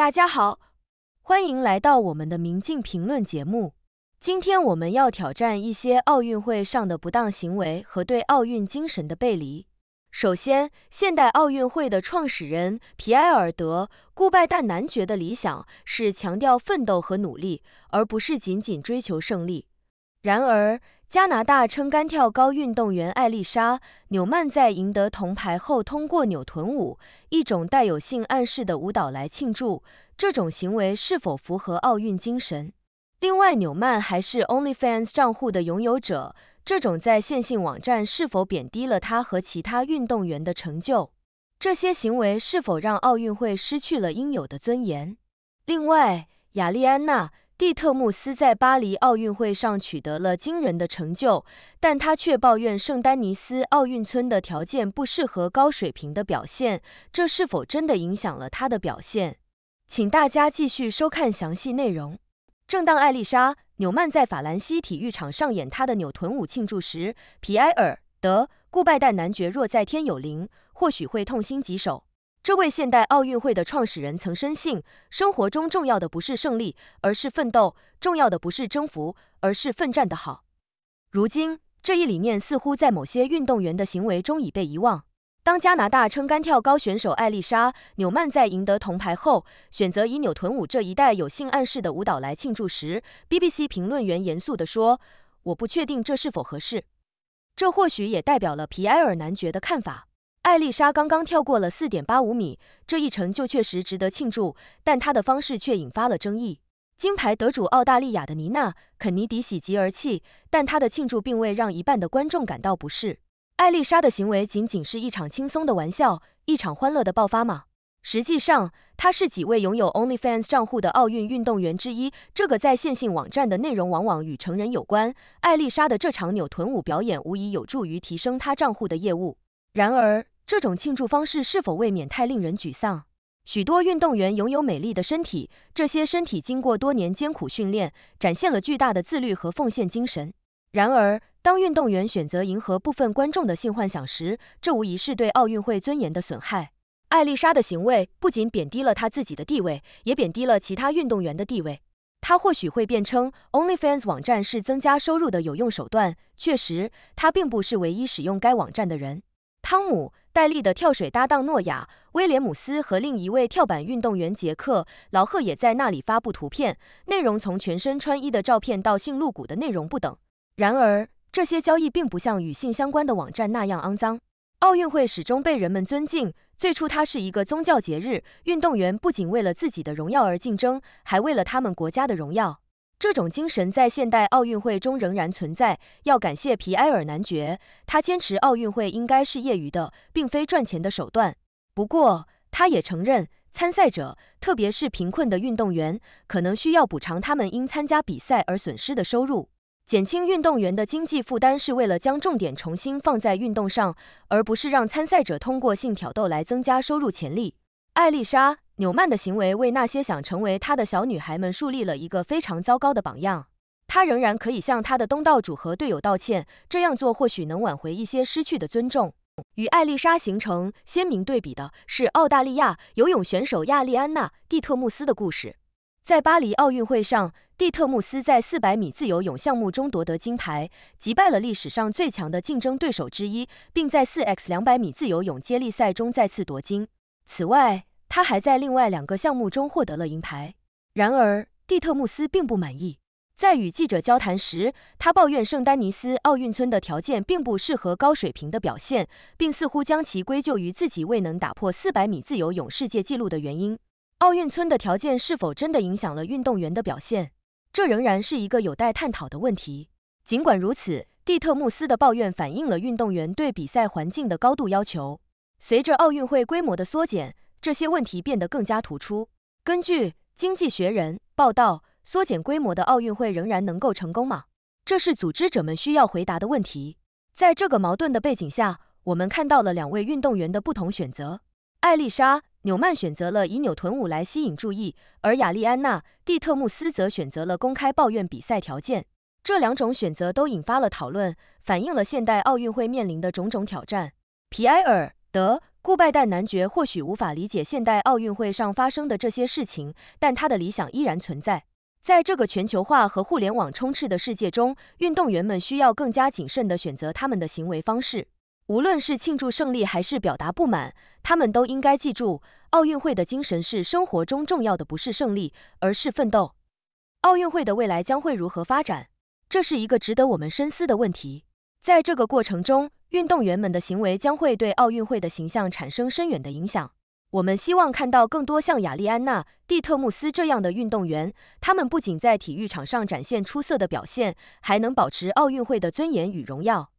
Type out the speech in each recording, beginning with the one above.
大家好，欢迎来到我们的《明镜评论》节目。今天我们要挑战一些奥运会上的不当行为和对奥运精神的背离。首先，现代奥运会的创始人皮埃尔·德·顾拜旦男爵的理想是强调奋斗和努力，而不是仅仅追求胜利。然而，加拿大撑杆跳高运动员艾丽莎·纽曼在赢得铜牌后，通过扭臀舞，一种带有性暗示的舞蹈来庆祝。这种行为是否符合奥运精神？另外，纽曼还是 OnlyFans 账户的拥有者，这种在线性网站是否贬低了他和其他运动员的成就？这些行为是否让奥运会失去了应有的尊严？另外，雅丽安娜。蒂特穆斯在巴黎奥运会上取得了惊人的成就，但他却抱怨圣丹尼斯奥运村的条件不适合高水平的表现。这是否真的影响了他的表现？请大家继续收看详细内容。正当艾丽莎纽曼在法兰西体育场上演她的扭臀舞庆祝时，皮埃尔德顾拜旦男爵若在天有灵，或许会痛心疾首。这位现代奥运会的创始人曾深信，生活中重要的不是胜利，而是奋斗；重要的不是征服，而是奋战的好。如今，这一理念似乎在某些运动员的行为中已被遗忘。当加拿大撑杆跳高选手艾丽莎·纽曼在赢得铜牌后，选择以扭臀舞这一带有性暗示的舞蹈来庆祝时，BBC 评论员严肃地说：“我不确定这是否合适。这或许也代表了皮埃尔男爵的看法。”艾丽莎刚刚跳过了四点八五米，这一成就确实值得庆祝，但她的方式却引发了争议。金牌得主澳大利亚的妮娜·肯尼迪喜极而泣，但她的庆祝并未让一半的观众感到不适。艾丽莎的行为仅仅是一场轻松的玩笑，一场欢乐的爆发吗？实际上，她是几位拥有 OnlyFans 账户的奥运运动员之一。这个在线性网站的内容往往与成人有关，艾丽莎的这场扭臀舞表演无疑有助于提升她账户的业务。然而，这种庆祝方式是否未免太令人沮丧？许多运动员拥有美丽的身体，这些身体经过多年艰苦训练，展现了巨大的自律和奉献精神。然而，当运动员选择迎合部分观众的性幻想时，这无疑是对奥运会尊严的损害。艾丽莎的行为不仅贬低了她自己的地位，也贬低了其他运动员的地位。她或许会辩称，OnlyFans 网站是增加收入的有用手段。确实，她并不是唯一使用该网站的人。汤姆·戴利的跳水搭档诺亚·威廉姆斯和另一位跳板运动员杰克·劳赫也在那里发布图片，内容从全身穿衣的照片到性露骨的内容不等。然而，这些交易并不像与性相关的网站那样肮脏。奥运会始终被人们尊敬。最初，它是一个宗教节日，运动员不仅为了自己的荣耀而竞争，还为了他们国家的荣耀。这种精神在现代奥运会中仍然存在。要感谢皮埃尔男爵，他坚持奥运会应该是业余的，并非赚钱的手段。不过，他也承认，参赛者，特别是贫困的运动员，可能需要补偿他们因参加比赛而损失的收入。减轻运动员的经济负担是为了将重点重新放在运动上，而不是让参赛者通过性挑逗来增加收入潜力。艾丽莎。纽曼的行为为那些想成为他的小女孩们树立了一个非常糟糕的榜样。他仍然可以向他的东道主和队友道歉，这样做或许能挽回一些失去的尊重。与艾丽莎形成鲜明对比的是澳大利亚游泳选手亚利安娜·蒂特穆斯的故事。在巴黎奥运会上，蒂特穆斯在400米自由泳项目中夺得金牌，击败了历史上最强的竞争对手之一，并在 4x200 米自由泳接力赛中再次夺金。此外，他还在另外两个项目中获得了银牌。然而，蒂特穆斯并不满意。在与记者交谈时，他抱怨圣丹尼斯奥运村的条件并不适合高水平的表现，并似乎将其归咎于自己未能打破四百米自由泳世界纪录的原因。奥运村的条件是否真的影响了运动员的表现，这仍然是一个有待探讨的问题。尽管如此，蒂特穆斯的抱怨反映了运动员对比赛环境的高度要求。随着奥运会规模的缩减，这些问题变得更加突出。根据《经济学人》报道，缩减规模的奥运会仍然能够成功吗？这是组织者们需要回答的问题。在这个矛盾的背景下，我们看到了两位运动员的不同选择：艾丽莎·纽曼选择了以扭臀舞来吸引注意，而亚丽安娜·蒂特穆斯则选择了公开抱怨比赛条件。这两种选择都引发了讨论，反映了现代奥运会面临的种种挑战。皮埃尔·德顾拜旦男爵或许无法理解现代奥运会上发生的这些事情，但他的理想依然存在。在这个全球化和互联网充斥的世界中，运动员们需要更加谨慎地选择他们的行为方式。无论是庆祝胜利还是表达不满，他们都应该记住，奥运会的精神是生活中重要的，不是胜利，而是奋斗。奥运会的未来将会如何发展？这是一个值得我们深思的问题。在这个过程中，运动员们的行为将会对奥运会的形象产生深远的影响。我们希望看到更多像亚丽安娜·蒂特穆斯这样的运动员，他们不仅在体育场上展现出色的表现，还能保持奥运会的尊严与荣耀。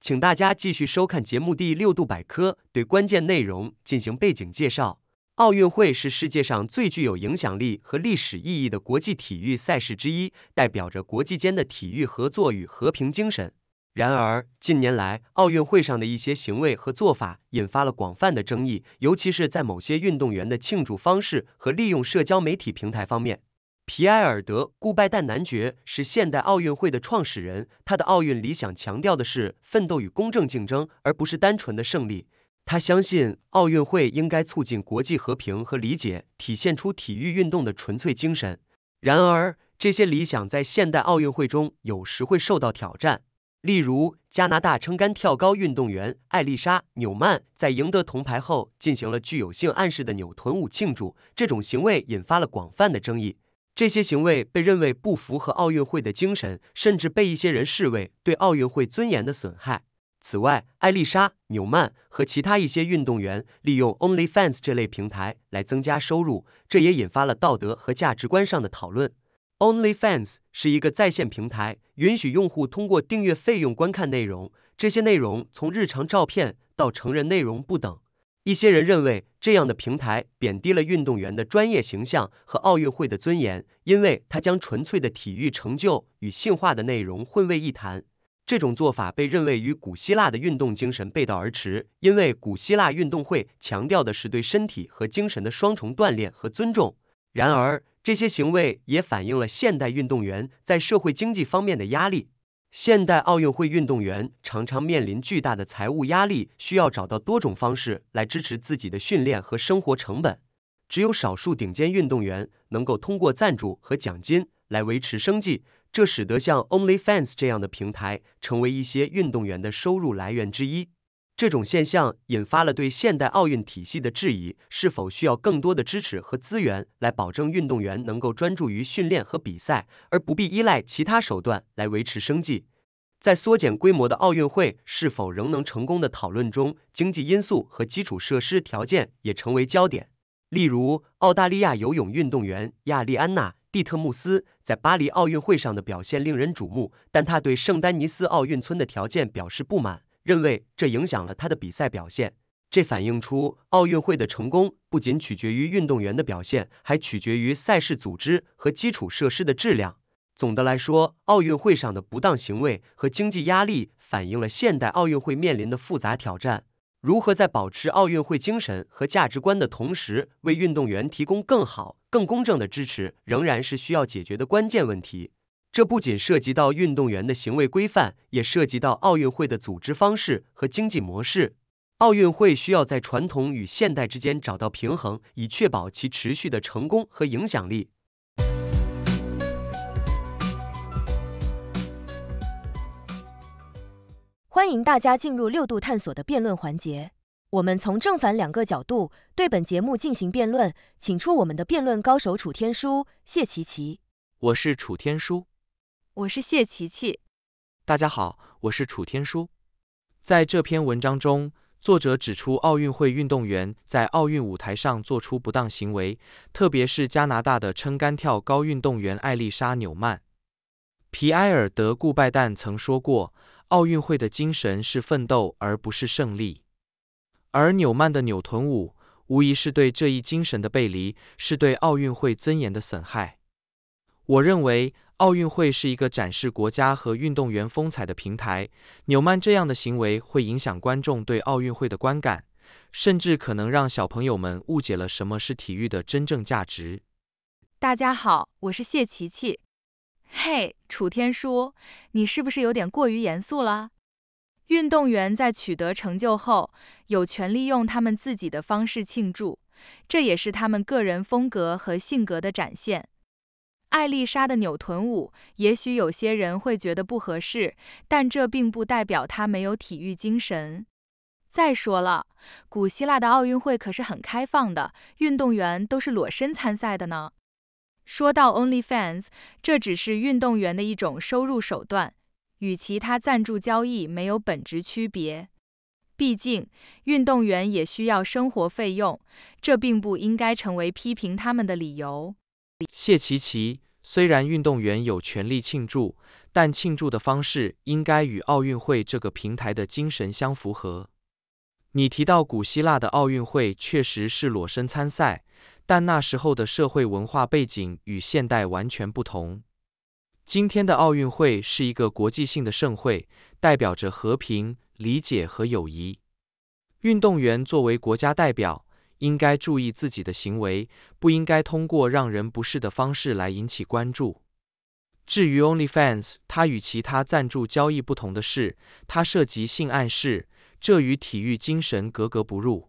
请大家继续收看节目第六度百科，对关键内容进行背景介绍。奥运会是世界上最具有影响力和历史意义的国际体育赛事之一，代表着国际间的体育合作与和平精神。然而，近年来奥运会上的一些行为和做法引发了广泛的争议，尤其是在某些运动员的庆祝方式和利用社交媒体平台方面。皮埃尔·德·顾拜旦男爵是现代奥运会的创始人，他的奥运理想强调的是奋斗与公正竞争，而不是单纯的胜利。他相信奥运会应该促进国际和平和理解，体现出体育运动的纯粹精神。然而，这些理想在现代奥运会中有时会受到挑战。例如，加拿大撑杆跳高运动员艾丽莎·纽曼在赢得铜牌后，进行了具有性暗示的扭臀舞庆祝，这种行为引发了广泛的争议。这些行为被认为不符合奥运会的精神，甚至被一些人视为对奥运会尊严的损害。此外，艾丽莎·纽曼和其他一些运动员利用 OnlyFans 这类平台来增加收入，这也引发了道德和价值观上的讨论。OnlyFans 是一个在线平台，允许用户通过订阅费用观看内容，这些内容从日常照片到成人内容不等。一些人认为，这样的平台贬低了运动员的专业形象和奥运会的尊严，因为它将纯粹的体育成就与性化的内容混为一谈。这种做法被认为与古希腊的运动精神背道而驰，因为古希腊运动会强调的是对身体和精神的双重锻炼和尊重。然而，这些行为也反映了现代运动员在社会经济方面的压力。现代奥运会运动员常常面临巨大的财务压力，需要找到多种方式来支持自己的训练和生活成本。只有少数顶尖运动员能够通过赞助和奖金来维持生计。这使得像 OnlyFans 这样的平台成为一些运动员的收入来源之一。这种现象引发了对现代奥运体系的质疑：是否需要更多的支持和资源来保证运动员能够专注于训练和比赛，而不必依赖其他手段来维持生计？在缩减规模的奥运会是否仍能成功的讨论中，经济因素和基础设施条件也成为焦点。例如，澳大利亚游泳运动员亚利安娜。蒂特穆斯在巴黎奥运会上的表现令人瞩目，但他对圣丹尼斯奥运村的条件表示不满，认为这影响了他的比赛表现。这反映出奥运会的成功不仅取决于运动员的表现，还取决于赛事组织和基础设施的质量。总的来说，奥运会上的不当行为和经济压力反映了现代奥运会面临的复杂挑战。如何在保持奥运会精神和价值观的同时，为运动员提供更好、更公正的支持，仍然是需要解决的关键问题。这不仅涉及到运动员的行为规范，也涉及到奥运会的组织方式和经济模式。奥运会需要在传统与现代之间找到平衡，以确保其持续的成功和影响力。欢迎大家进入六度探索的辩论环节。我们从正反两个角度对本节目进行辩论，请出我们的辩论高手楚天舒、谢琪琪。我是楚天舒。我是谢琪琪。大家好，我是楚天舒。在这篇文章中，作者指出奥运会运动员在奥运舞台上做出不当行为，特别是加拿大的撑杆跳高运动员艾丽莎纽曼。皮埃尔德顾拜旦曾说过。奥运会的精神是奋斗，而不是胜利。而纽曼的扭臀舞，无疑是对这一精神的背离，是对奥运会尊严的损害。我认为，奥运会是一个展示国家和运动员风采的平台，纽曼这样的行为会影响观众对奥运会的观感，甚至可能让小朋友们误解了什么是体育的真正价值。大家好，我是谢琪琪。嘿，楚天舒，你是不是有点过于严肃了？运动员在取得成就后，有权利用他们自己的方式庆祝，这也是他们个人风格和性格的展现。艾丽莎的扭臀舞，也许有些人会觉得不合适，但这并不代表她没有体育精神。再说了，古希腊的奥运会可是很开放的，运动员都是裸身参赛的呢。说到 OnlyFans，这只是运动员的一种收入手段，与其他赞助交易没有本质区别。毕竟，运动员也需要生活费用，这并不应该成为批评他们的理由。谢奇奇，虽然运动员有权利庆祝，但庆祝的方式应该与奥运会这个平台的精神相符合。你提到古希腊的奥运会确实是裸身参赛，但那时候的社会文化背景与现代完全不同。今天的奥运会是一个国际性的盛会，代表着和平、理解和友谊。运动员作为国家代表，应该注意自己的行为，不应该通过让人不适的方式来引起关注。至于 OnlyFans，它与其他赞助交易不同的是，它涉及性暗示。这与体育精神格格不入。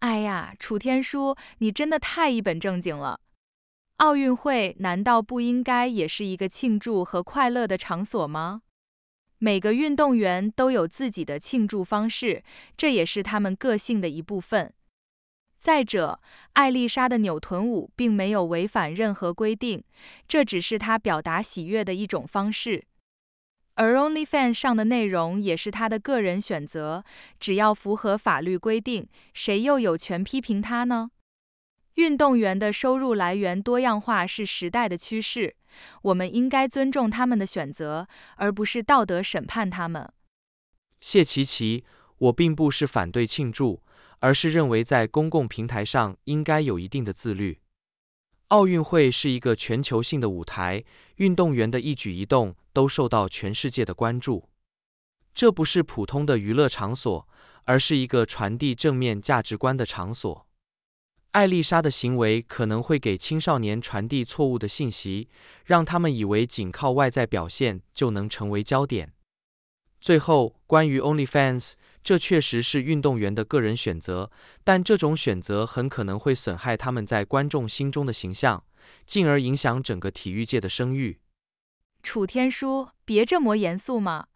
哎呀，楚天舒，你真的太一本正经了。奥运会难道不应该也是一个庆祝和快乐的场所吗？每个运动员都有自己的庆祝方式，这也是他们个性的一部分。再者，艾丽莎的扭臀舞并没有违反任何规定，这只是她表达喜悦的一种方式。而 OnlyFans 上的内容也是他的个人选择，只要符合法律规定，谁又有权批评他呢？运动员的收入来源多样化是时代的趋势，我们应该尊重他们的选择，而不是道德审判他们。谢琪琪，我并不是反对庆祝，而是认为在公共平台上应该有一定的自律。奥运会是一个全球性的舞台，运动员的一举一动都受到全世界的关注。这不是普通的娱乐场所，而是一个传递正面价值观的场所。艾丽莎的行为可能会给青少年传递错误的信息，让他们以为仅靠外在表现就能成为焦点。最后，关于 OnlyFans。这确实是运动员的个人选择，但这种选择很可能会损害他们在观众心中的形象，进而影响整个体育界的声誉。楚天舒，别这么严肃嘛！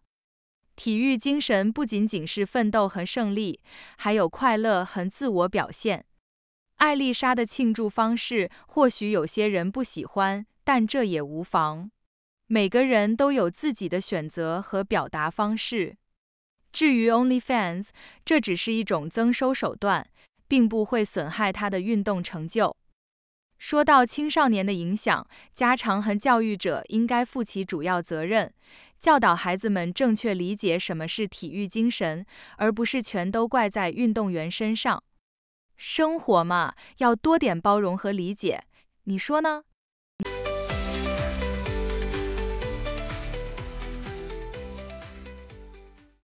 体育精神不仅仅是奋斗和胜利，还有快乐和自我表现。艾丽莎的庆祝方式或许有些人不喜欢，但这也无妨，每个人都有自己的选择和表达方式。至于 OnlyFans，这只是一种增收手段，并不会损害他的运动成就。说到青少年的影响，家长和教育者应该负起主要责任，教导孩子们正确理解什么是体育精神，而不是全都怪在运动员身上。生活嘛，要多点包容和理解，你说呢？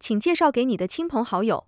请介绍给你的亲朋好友。